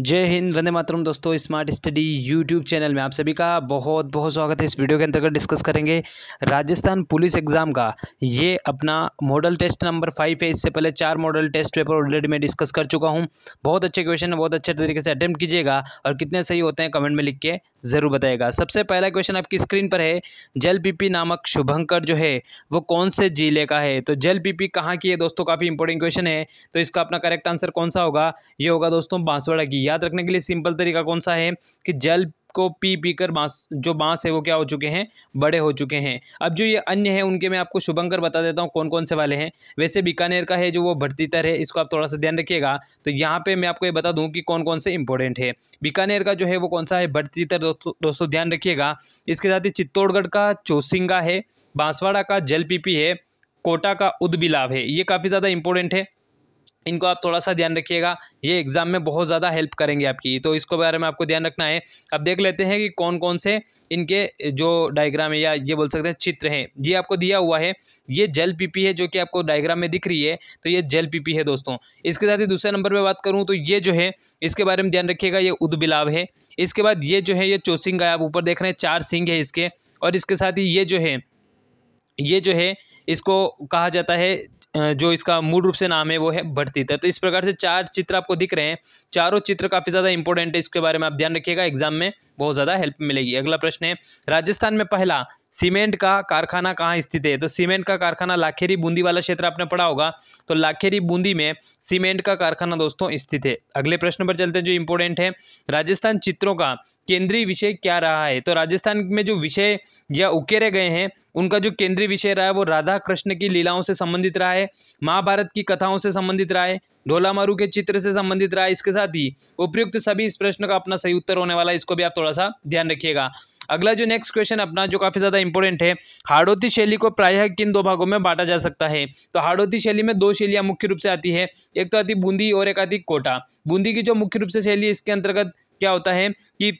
जय हिंद वंदे मातरम दोस्तों smart study YouTube channel में आप सभी का बहुत बहुत स्वागत है इस वीडियो के अंतर्गत डिस्कस करेंगे राजस्थान पुलिस एग्ज़ाम का ये अपना मॉडल टेस्ट नंबर फाइव है इससे पहले चार मॉडल टेस्ट पेपर ऑलरेडी मैं डिस्कस कर चुका हूँ बहुत अच्छे क्वेश्चन है बहुत अच्छे तरीके से अटैम्प्ट कीजिएगा और कितने सही होते हैं कमेंट में लिख के ज़रूर बताएगा सबसे पहला क्वेश्चन आपकी स्क्रीन पर है जल पी नामक शुभंकर जो है वो कौन से जिले का है तो जल पी कहाँ की है दोस्तों काफ़ी इंपॉर्टेंट क्वेश्चन है तो इसका अपना करेक्ट आंसर कौन सा होगा ये होगा दोस्तों बांसवाड़ा की याद रखने के लिए सिंपल तरीका कौन सा है कि जल को पी पी कर बांस जो बांस है वो क्या हो चुके हैं बड़े हो चुके हैं अब जो ये अन्य हैं उनके मैं आपको शुभंकर बता देता हूँ कौन कौन से वाले हैं वैसे बीकानेर का है जो वो भर्तीतर है इसको आप थोड़ा सा ध्यान रखिएगा तो यहाँ पे मैं आपको ये बता दूँ कि कौन कौन से इंपॉर्टेंट है बीकानेर का जो है वो कौन सा है भर्तीतर दोस्तों दोस्तों ध्यान रखिएगा इसके साथ ही चित्तौड़गढ़ का चौसिंगा है बांसवाड़ा का पी है कोटा का उदबिलाव है ये काफ़ी ज़्यादा इंपॉर्टेंट है इनको आप थोड़ा सा ध्यान रखिएगा ये एग्ज़ाम में बहुत ज़्यादा हेल्प करेंगे आपकी तो इसको बारे में आपको ध्यान रखना है अब देख लेते हैं कि कौन कौन से इनके जो डायग्राम है या ये बोल सकते हैं चित्र हैं ये आपको दिया हुआ है ये जेल पीपी है जो कि आपको डायग्राम में दिख रही है तो ये जेल पीपी है दोस्तों इसके साथ ही दूसरे नंबर पर बात करूँ तो ये जो है इसके बारे में ध्यान रखिएगा ये उदबिलाव है इसके बाद ये जो है ये चोसिंग है आप ऊपर देख रहे हैं चार सिंग है इसके और इसके साथ ही ये जो है ये जो है इसको कहा जाता है जो इसका मूल रूप से नाम है वो है भट्टी तो इस प्रकार से चार चित्र आपको दिख रहे हैं चारों चित्र काफ़ी ज़्यादा इंपॉर्टेंट है इसके बारे में आप ध्यान रखिएगा एग्जाम में बहुत ज़्यादा हेल्प मिलेगी अगला प्रश्न है राजस्थान में पहला सीमेंट का कारखाना कहाँ स्थित है तो सीमेंट का कारखाना लाखेरी बूंदी वाला क्षेत्र आपने पढ़ा होगा तो लाखेरी बूंदी में सीमेंट का कारखाना दोस्तों स्थित है अगले प्रश्न पर चलते हैं जो इंपॉर्टेंट है राजस्थान चित्रों का केंद्रीय विषय क्या रहा है तो राजस्थान में जो विषय या उकेरे गए हैं उनका जो केंद्रीय विषय रहा है वो राधा कृष्ण की लीलाओं से संबंधित रहा है महाभारत की कथाओं से संबंधित रहा है ढोला मारू के चित्र से संबंधित रहा है इसके साथ ही उपयुक्त सभी इस प्रश्न का अपना सही उत्तर होने वाला है इसको भी आप थोड़ा सा ध्यान रखिएगा अगला जो नेक्स्ट क्वेश्चन अपना जो काफ़ी ज़्यादा इंपॉर्टेंट है हाड़ोती शैली को प्रायः किन दो भागों में बांटा जा सकता है तो हाड़ोती शैली में दो शैलियाँ मुख्य रूप से आती है एक तो आती बूंदी और एक आती कोटा बूंदी की जो मुख्य रूप से शैली इसके अंतर्गत क्या होता है कि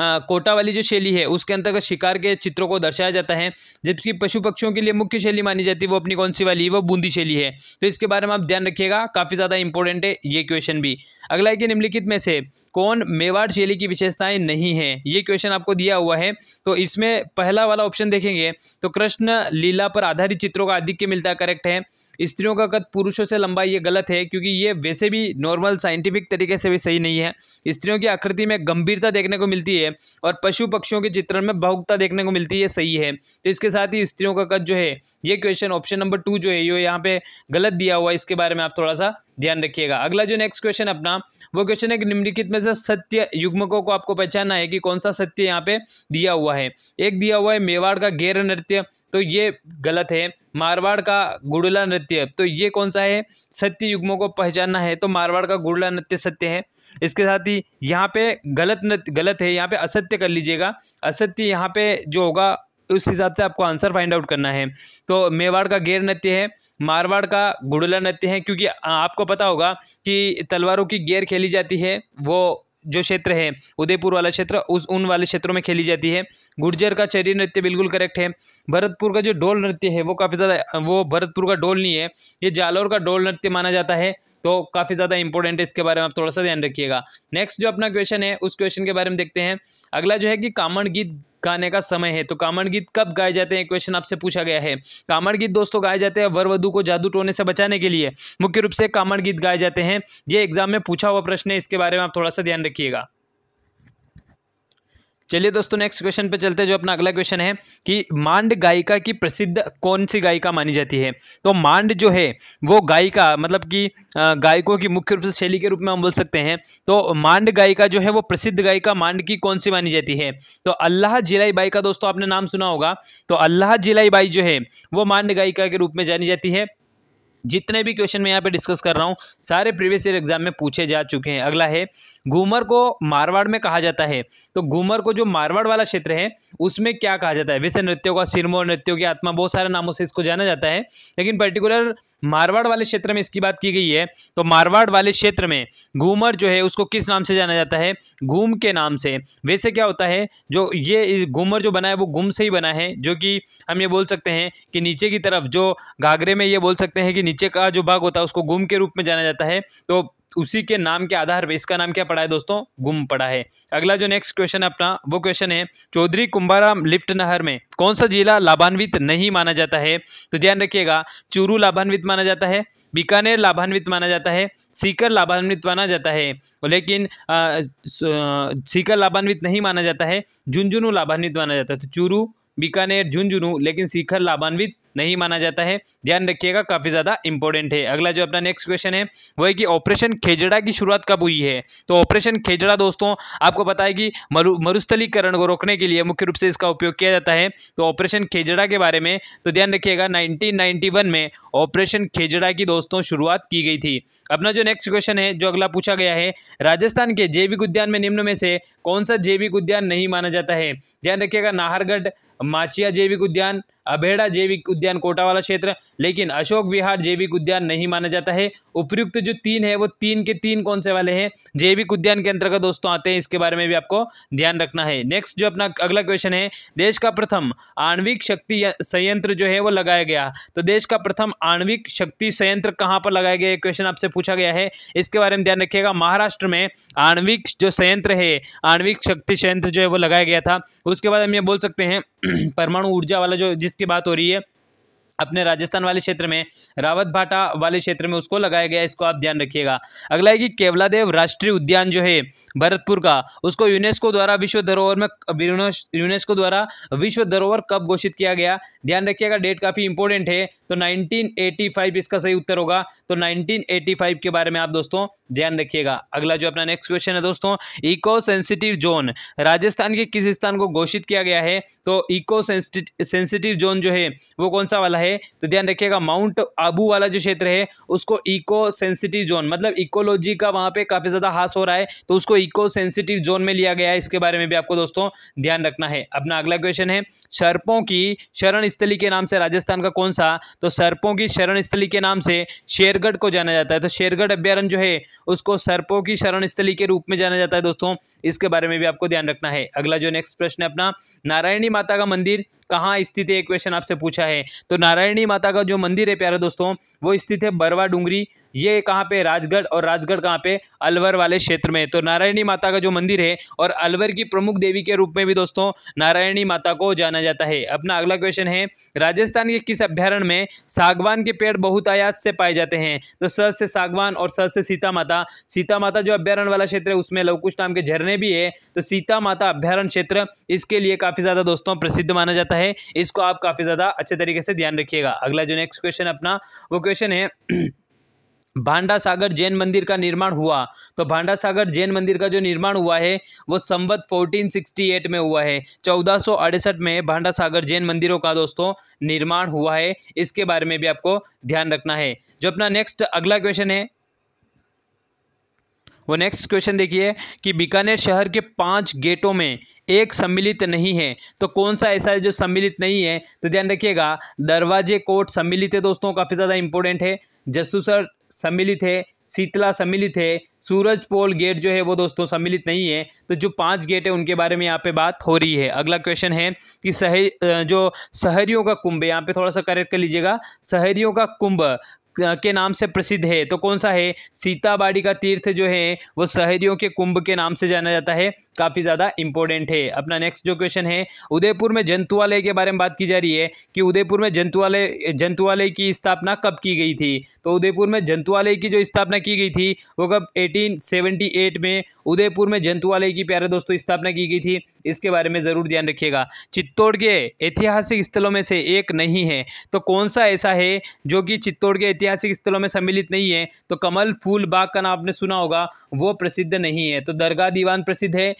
कोटा वाली जो शैली है उसके अंतर्गत शिकार के चित्रों को दर्शाया जाता है जबकि पशु पक्षियों के लिए मुख्य शैली मानी जाती है वो अपनी कौन सी वाली वो बूंदी शैली है तो इसके बारे में आप ध्यान रखिएगा काफ़ी ज़्यादा इंपॉर्टेंट है ये क्वेश्चन भी अगला है कि निम्नलिखित में से कौन मेवाड़ शैली की विशेषताएं नहीं है ये क्वेश्चन आपको दिया हुआ है तो इसमें पहला वाला ऑप्शन देखेंगे तो कृष्ण लीला पर आधारित चित्रों का आधिक्य मिलता करेक्ट है स्त्रियों का कद पुरुषों से लंबा ये गलत है क्योंकि ये वैसे भी नॉर्मल साइंटिफिक तरीके से भी सही नहीं है स्त्रियों की आकृति में गंभीरता देखने को मिलती है और पशु पक्षियों के चित्रण में भावुकता देखने को मिलती है सही है तो इसके साथ ही स्त्रियों का कद जो है ये क्वेश्चन ऑप्शन नंबर टू जो है ये यहाँ पे गलत दिया हुआ है इसके बारे में आप थोड़ा सा ध्यान रखिएगा अगला जो नेक्स्ट क्वेश्चन अपना वो क्वेश्चन है कि निम्नलिखित में से सत्य युग्मकों को आपको पहचानना है कि कौन सा सत्य यहाँ पे दिया हुआ है एक दिया हुआ है मेवाड़ का गैर नृत्य तो ये गलत है मारवाड़ का गुड़ला नृत्य तो ये कौन सा है सत्य युग्मों को पहचानना है तो मारवाड़ का गुड़ला नृत्य सत्य है इसके साथ ही यहाँ पे गलत नृत्य गलत है यहाँ पे असत्य कर लीजिएगा असत्य यहाँ पे जो होगा उस हिसाब से आपको आंसर फाइंड आउट करना है तो मेवाड़ का गैर नृत्य है मारवाड़ का गुड़ला नृत्य है क्योंकि आपको पता होगा कि तलवारों की गेर खेली जाती है वो जो क्षेत्र है उदयपुर वाला क्षेत्र उस उन वाले क्षेत्रों में खेली जाती है गुर्जर का चरी नृत्य बिल्कुल करेक्ट है भरतपुर का जो डोल नृत्य है वो काफ़ी ज़्यादा वो भरतपुर का डोल नहीं है ये जालौर का डोल नृत्य माना जाता है तो काफ़ी ज़्यादा इंपॉर्टेंट है इसके बारे में आप थोड़ा सा ध्यान रखिएगा नेक्स्ट जो अपना क्वेश्चन है उस क्वेश्चन के बारे में देखते हैं अगला जो है कि कामण गीत गाने का समय है तो कामड़ गीत कब गाए जाते हैं क्वेश्चन आपसे पूछा गया है कामड़ गीत दोस्तों गाए जाते हैं वर वधु को जादू टोने से बचाने के लिए मुख्य रूप से कामड़ गीत गाए जाते हैं ये एग्जाम में पूछा हुआ प्रश्न है इसके बारे में आप थोड़ा सा ध्यान रखिएगा चलिए दोस्तों नेक्स्ट क्वेश्चन पे चलते हैं जो अपना अगला क्वेश्चन है कि मांड गायिका की प्रसिद्ध कौन सी गायिका मानी जाती है तो मांड जो है वो गायिका मतलब कि गायकों की मुख्य रूप से शैली के रूप में हम बोल सकते हैं तो मांड गायिका जो है वो प्रसिद्ध गायिका मांड की कौन सी मानी जाती है तो अल्लाह जिलाई बाई का दोस्तों आपने नाम सुना होगा तो अल्लाह जिलाई बाई जो है वो मांड गायिका के रूप में जानी जाती है जितने भी क्वेश्चन मैं यहाँ पे डिस्कस कर रहा हूँ सारे प्रीवियस ईयर एग्जाम में पूछे जा चुके हैं अगला है घूमर को मारवाड़ में कहा जाता है तो घूमर को जो मारवाड़ वाला क्षेत्र है उसमें क्या कहा जाता है वैसे नृत्यों का सिरमो नृत्यों की आत्मा बहुत सारे नामों से इसको जाना जाता है लेकिन पर्टिकुलर मारवाड़ वाले क्षेत्र में इसकी बात की गई है तो मारवाड़ वाले क्षेत्र में घूमर जो है उसको किस नाम से जाना जाता है घूम के नाम से वैसे क्या होता है जो ये घूमर जो बना है वो घूम से ही बना है जो कि हम ये बोल सकते हैं कि नीचे की तरफ जो घाघरे में ये बोल सकते हैं कि नीचे का जो भाग होता है उसको घूम के रूप में जाना जाता है तो उसी के नाम के आधार पर इसका नाम क्या पड़ा है दोस्तों गुम पड़ा है अगला जो नेक्स्ट क्वेश्चन है अपना वो क्वेश्चन है चौधरी कुंभाराम लिफ्ट नहर में कौन सा जिला लाभान्वित नहीं माना जाता है तो ध्यान रखिएगा चूरू लाभान्वित माना जाता है बीकानेर लाभान्वित माना जाता है सीकर लाभान्वित माना जाता है लेकिन सीकर लाभान्वित नहीं माना जाता है झुंझुनू लाभान्वित माना जाता है तो चूरू बीकानेर झुंझुनू लेकिन शिखर लाभान्वित नहीं माना जाता है ध्यान रखिएगा काफ़ी ज़्यादा इंपॉर्टेंट है अगला जो अपना नेक्स्ट क्वेश्चन है वह है कि ऑपरेशन खेजड़ा की शुरुआत कब हुई है तो ऑपरेशन खेजड़ा दोस्तों आपको पता है कि मरु मरुस्थलीकरण को रोकने के लिए मुख्य रूप से इसका उपयोग किया जाता है तो ऑपरेशन खेजड़ा के बारे में तो ध्यान रखिएगा नाइनटीन में ऑपरेशन खेजड़ा की दोस्तों शुरुआत की गई थी अपना जो नेक्स्ट क्वेश्चन है जो अगला पूछा गया है राजस्थान के जैविक उद्यान में निम्न में से कौन सा जैविक उद्यान नहीं माना जाता है ध्यान रखिएगा नाहरगढ़ माचिया जैविक उद्यान अभेड़ा जैविक उद्यान कोटा वाला क्षेत्र लेकिन अशोक विहार जैविक उद्यान नहीं माना जाता है उपयुक्त जो तीन है वो तीन के तीन कौन से वाले हैं जैविक उद्यान के अंतर्गत दोस्तों आते हैं इसके बारे में भी आपको ध्यान रखना है नेक्स्ट जो अपना अगला क्वेश्चन है देश का प्रथम आणविक शक्ति संयंत्र जो है वो लगाया गया तो देश का प्रथम आणविक शक्ति संयंत्र कहाँ पर लगाया गया क्वेश्चन आपसे पूछा गया है इसके बारे में ध्यान रखिएगा महाराष्ट्र में आणविक जो संयंत्र है आणविक शक्ति संयंत्र जो है वो लगाया गया था उसके बाद हम ये बोल सकते हैं परमाणु ऊर्जा वाला जो जिस इसकी बात हो रही है अपने राजस्थान वाले क्षेत्र में रावत भाटा वाले क्षेत्र में उसको लगाया गया इसको आप ध्यान रखिएगा अगला है कि केवलादेव राष्ट्रीय उद्यान जो है भरतपुर का उसको यूनेस्को द्वारा विश्व धरोहर में यूनेस्को द्वारा विश्व धरोहर कब घोषित किया गया ध्यान रखिएगा डेट काफ़ी इंपॉर्टेंट है तो 1985 इसका सही उत्तर होगा तो 1985 के बारे में आप दोस्तों ध्यान रखिएगा अगला जो अपना नेक्स्ट क्वेश्चन है दोस्तों इको सेंसिटिव जोन राजस्थान के किस स्थान को घोषित किया गया है तो इको सेंसिटिव जोन जो है वो कौन सा वाला है है तो ध्यान रखिएगा माउंट आबू वाला जो क्षेत्र है उसको इको सेंसिटिव जोन मतलब इकोलॉजी का वहाँ पे काफ़ी ज़्यादा हास हो रहा है तो उसको इको सेंसिटिव जोन में लिया गया है इसके बारे में भी आपको दोस्तों ध्यान रखना है अपना अगला क्वेश्चन है सर्पों की शरण स्थली के नाम से राजस्थान का कौन सा तो सर्पों की शरण स्थली के नाम से शेरगढ़ को जाना जाता है तो शेरगढ़ अभ्यारण जो है उसको सर्पों की शरण स्थली के रूप में जाना जाता है दोस्तों इसके बारे में भी आपको ध्यान रखना है अगला जो नेक्स्ट प्रश्न है अपना नारायणी माता का मंदिर कहाँ स्थित है क्वेश्चन आपसे पूछा है तो नारायणी माता का जो मंदिर है प्यारे दोस्तों वो स्थित है बरवा डूंगरी ये कहाँ पे राजगढ़ और राजगढ़ कहाँ पे अलवर वाले क्षेत्र में तो नारायणी माता का जो मंदिर है और अलवर की प्रमुख देवी के रूप में भी दोस्तों नारायणी माता को जाना जाता है अपना अगला क्वेश्चन है राजस्थान के किस अभ्यारण्य में सागवान के पेड़ बहुत आयात से पाए जाते हैं तो सर से सागवान और सर से सीता माता सीता माता जो अभ्यारण्य वाला क्षेत्र है उसमें लवकुश नाम के झरने भी है तो सीता माता अभ्यारण्य क्षेत्र इसके लिए काफ़ी ज़्यादा दोस्तों प्रसिद्ध माना जाता है इसको आप काफ़ी ज़्यादा अच्छे तरीके से ध्यान रखिएगा अगला जो नेक्स्ट क्वेश्चन अपना वो क्वेश्चन है भांडा सागर जैन मंदिर का निर्माण हुआ तो भांडा सागर जैन मंदिर का जो निर्माण हुआ है वो संवत 1468 में हुआ है चौदह में भांडा सागर जैन मंदिरों का दोस्तों निर्माण हुआ है इसके बारे में भी आपको ध्यान रखना है जो अपना नेक्स्ट अगला क्वेश्चन है वो नेक्स्ट क्वेश्चन देखिए कि बीकानेर शहर के पांच गेटों में एक सम्मिलित नहीं है तो कौन सा ऐसा है जो सम्मिलित नहीं है तो ध्यान रखिएगा दरवाजे कोट सम्मिलित है दोस्तों काफ़ी ज़्यादा इंपॉर्टेंट है जसूसर सम्मिलित है शीतला सम्मिलित है सूरज पोल गेट जो है वो दोस्तों सम्मिलित नहीं है तो जो पांच गेट है उनके बारे में यहाँ पे बात हो रही है अगला क्वेश्चन है कि शहर जो शहरियों का कुंभ यहाँ पे थोड़ा सा करेक्ट कर लीजिएगा शहरियों का कुंभ के नाम से प्रसिद्ध है तो कौन सा है सीताबाड़ी का तीर्थ जो है वो शहरियों के कुंभ के नाम से जाना जाता है काफ़ी ज़्यादा इंपॉर्टेंट है अपना नेक्स्ट जो क्वेश्चन है उदयपुर में जंतुआलय के बारे में बात की जा रही है कि उदयपुर में जंतुआलय जंतुआलय की स्थापना कब की गई थी तो उदयपुर में जंतुआलय की जो स्थापना की गई थी वो कब 1878 में उदयपुर में जंतुआलय की प्यारे दोस्तों स्थापना की गई थी इसके बारे में ज़रूर ध्यान रखिएगा चित्तौड़ के ऐतिहासिक स्थलों में से एक नहीं है तो कौन सा ऐसा है जो कि चित्तौड़ के ऐतिहासिक स्थलों में सम्मिलित नहीं है तो कमल फूल बाग का नाम आपने सुना होगा वो प्रसिद्ध नहीं है तो दरगाह दीवान प्रसिद्ध है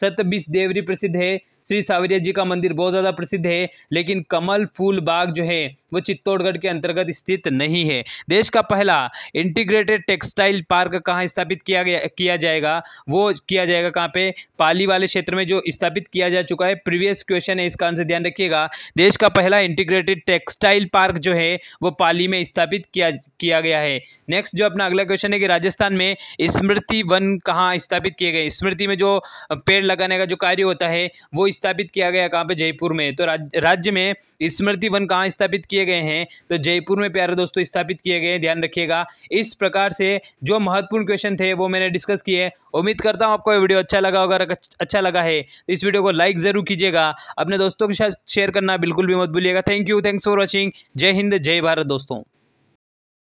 सतबीस देवरी प्रसिद्ध है श्री सावरिया जी का मंदिर बहुत ज़्यादा प्रसिद्ध है लेकिन कमल फूल बाग जो है वो चित्तौड़गढ़ के अंतर्गत स्थित नहीं है देश का पहला इंटीग्रेटेड टेक्सटाइल पार्क कहाँ स्थापित किया गया किया जाएगा वो किया जाएगा कहाँ पे पाली वाले क्षेत्र में जो स्थापित किया जा चुका है प्रीवियस क्वेश्चन है इसका आंसर ध्यान रखिएगा देश का पहला इंटीग्रेटेड टेक्सटाइल पार्क जो है वो पाली में स्थापित किया किया गया है नेक्स्ट जो अपना अगला क्वेश्चन है कि राजस्थान में स्मृति वन कहाँ स्थापित किए गए स्मृति में जो पेड़ पेड़ लगाने का जो कार्य होता है वो स्थापित किया गया कहाँ पे जयपुर में तो राज, राज्य में स्मृति वन कहाँ स्थापित किए गए हैं तो जयपुर में प्यारे दोस्तों स्थापित किए गए हैं ध्यान रखिएगा इस प्रकार से जो महत्वपूर्ण क्वेश्चन थे वो मैंने डिस्कस किए उम्मीद करता हूँ आपको ये वीडियो अच्छा लगा होगा अच्छा लगा है तो इस वीडियो को लाइक ज़रूर कीजिएगा अपने दोस्तों के साथ शेयर करना बिल्कुल भी मत भूलिएगा thank you thanks for watching जय हिंद जय भारत दोस्तों